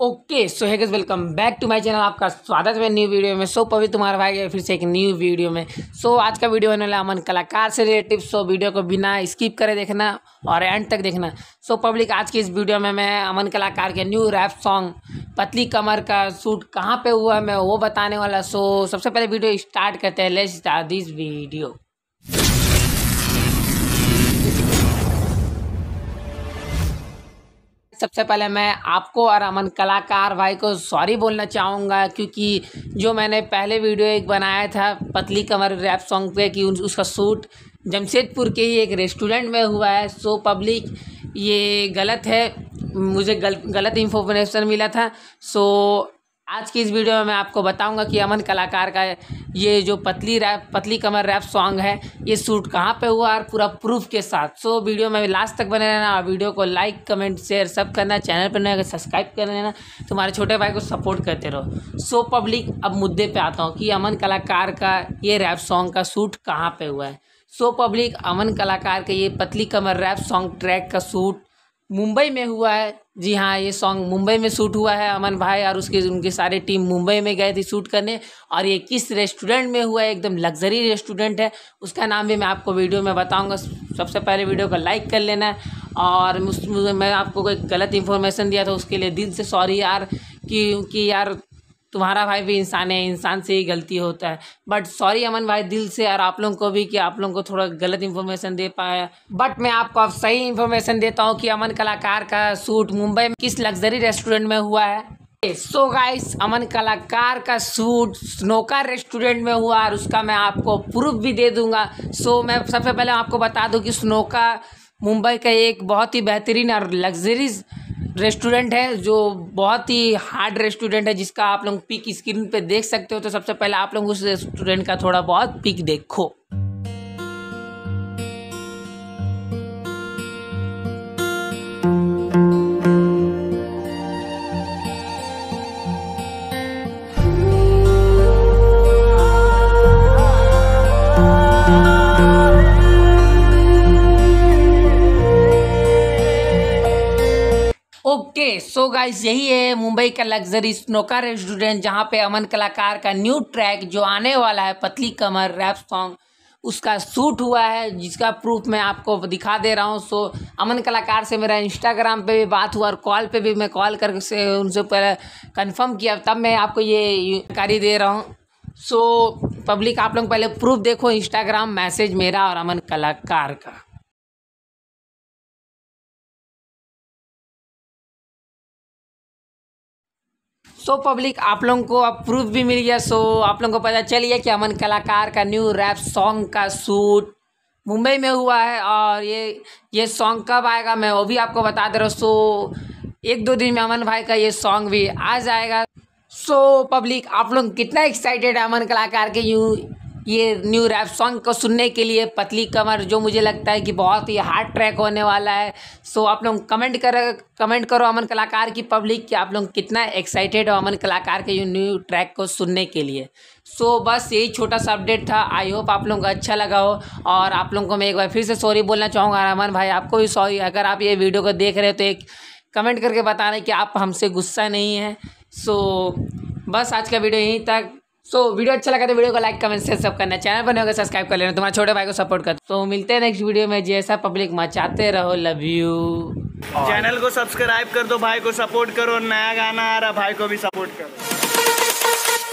okay so hi guys welcome back to my channel आपका स्वागत है न्यू वीडियो में सो पवित्र तुम्हारे भाई फिर से एक न्यू वीडियो में सो so, आज का वीडियो होने वाला अमन कलाकार से रिलेटिव सो वीडियो को बिना स्किप करे देखना और एंड तक देखना सो so, पब्लिक आज की इस वीडियो में मैं अमन कलाकार के न्यू रैप सॉन्ग पतली कमर का शूट कहाँ पर हुआ मैं वो बताने वाला सो so, सबसे पहले वीडियो स्टार्ट करते हैं लेट स्टार्ट दिस वीडियो सबसे पहले मैं आपको और अमन कलाकार भाई को सॉरी बोलना चाहूँगा क्योंकि जो मैंने पहले वीडियो एक बनाया था पतली कमर रैप सॉन्ग पे कि उसका शूट जमशेदपुर के ही एक रेस्टोरेंट में हुआ है सो पब्लिक ये गलत है मुझे गल, गलत इन्फॉर्मेशन मिला था सो आज की इस वीडियो में मैं आपको बताऊंगा कि अमन कलाकार का ये जो पतली रैप पतली कमर रैप सॉन्ग है ये शूट कहाँ पे हुआ और पूरा प्रूफ के साथ सो वीडियो में लास्ट तक बने रहना और वीडियो को लाइक कमेंट शेयर सब करना चैनल पर नहीं सब्सक्राइब कर लेना तुम्हारे छोटे भाई को सपोर्ट करते रहो सो पब्लिक अब मुद्दे पर आता हूँ कि अमन कलाकार का ये रैप सॉन्ग का शूट कहाँ पर हुआ है सो पब्लिक अमन कलाकार के ये Patli Kamar rap song track का शूट मुंबई में हुआ है जी हाँ ये सॉन्ग मुंबई में शूट हुआ है अमन भाई और उसके उनकी सारी टीम मुंबई में गए थे शूट करने और ये किस रेस्टोरेंट में हुआ है एकदम लग्जरी रेस्टोरेंट है उसका नाम भी मैं आपको वीडियो में बताऊंगा सबसे पहले वीडियो को लाइक कर लेना और मैं आपको कोई गलत इन्फॉर्मेशन दिया था उसके लिए दिल से सॉरी यार क्योंकि यार तुम्हारा भाई भी इंसान है इंसान से ही गलती होता है बट सॉरी अमन भाई दिल से और आप लोगों को भी कि आप लोगों को थोड़ा गलत इन्फॉर्मेशन दे पाया बट मैं आपको अब सही इन्फॉर्मेशन देता हूँ कि अमन कलाकार का सूट मुंबई में किस लग्जरी रेस्टोरेंट में हुआ है सो so गाइस अमन कलाकार का सूट स्नोकर रेस्टोरेंट में हुआ और उसका मैं आपको प्रूफ भी दे दूंगा सो so, मैं सबसे पहले आपको बता दूँ कि स्नोका मुंबई का एक बहुत ही बेहतरीन और लग्जरीज रेस्टोरेंट है जो बहुत ही हार्ड रेस्टोरेंट है जिसका आप लोग पिक स्क्रीन पे देख सकते हो तो सबसे पहले आप लोग उस रेस्टोरेंट का थोड़ा बहुत पिक देखो ओके सो गाइस यही है मुंबई का लग्जरी स्नोका रेस्टोरेंट जहाँ पे अमन कलाकार का न्यू ट्रैक जो आने वाला है पतली कमर रैप सॉन्ग उसका शूट हुआ है जिसका प्रूफ मैं आपको दिखा दे रहा हूँ सो अमन कलाकार से मेरा इंस्टाग्राम पे भी बात हुआ और कॉल पे भी मैं कॉल करके से उनसे पहले कन्फर्म किया तब मैं आपको ये जानकारी दे रहा हूँ सो पब्लिक आप लोग पहले प्रूफ देखो इंस्टाग्राम मैसेज मेरा और अमन कलाकार का सो पब्लिक आप लोगों को अब प्रूफ भी मिल गया सो आप लोगों को पता चल गया कि अमन कलाकार का न्यू रैप सॉन्ग का शूट मुंबई में हुआ है और ये ये सॉन्ग कब आएगा मैं वो भी आपको बता दे रहा हूँ सो एक दो दिन में अमन भाई का ये सॉन्ग भी आ जाएगा सो so, पब्लिक आप लोग कितना एक्साइटेड है अमन कलाकार के यू ये न्यू रैप सॉन्ग को सुनने के लिए पतली कमर जो मुझे लगता है कि बहुत ही हार्ड ट्रैक होने वाला है सो आप लोग कमेंट कर कमेंट करो अमन कलाकार की पब्लिक कि आप लोग कितना एक्साइटेड हो अमन कलाकार के न्यू ट्रैक को सुनने के लिए सो so, बस यही छोटा सा अपडेट था आई होप आप लोगों को अच्छा लगा हो और आप लोगों को मैं एक बार फिर से सॉरी बोलना चाहूँगा अमन भाई आपको भी सॉरी अगर आप ये वीडियो को देख रहे हो तो एक कमेंट करके बताना कि आप हमसे गुस्सा नहीं है सो so, बस आज का वीडियो यहीं तक सो so, वीडियो अच्छा लगा तो वीडियो को लाइक कमेंट शेयर सब करना चैनल पर होगा सब्सक्राइब कर लेना तुम्हारे छोटे भाई को सपोर्ट कर तो so, मिलते हैं नेक्स्ट वीडियो में जैसा पब्लिक मचाते रहो लव यू चैनल को सब्सक्राइब कर दो भाई को सपोर्ट करो नया गाना आ रहा भाई को भी सपोर्ट करो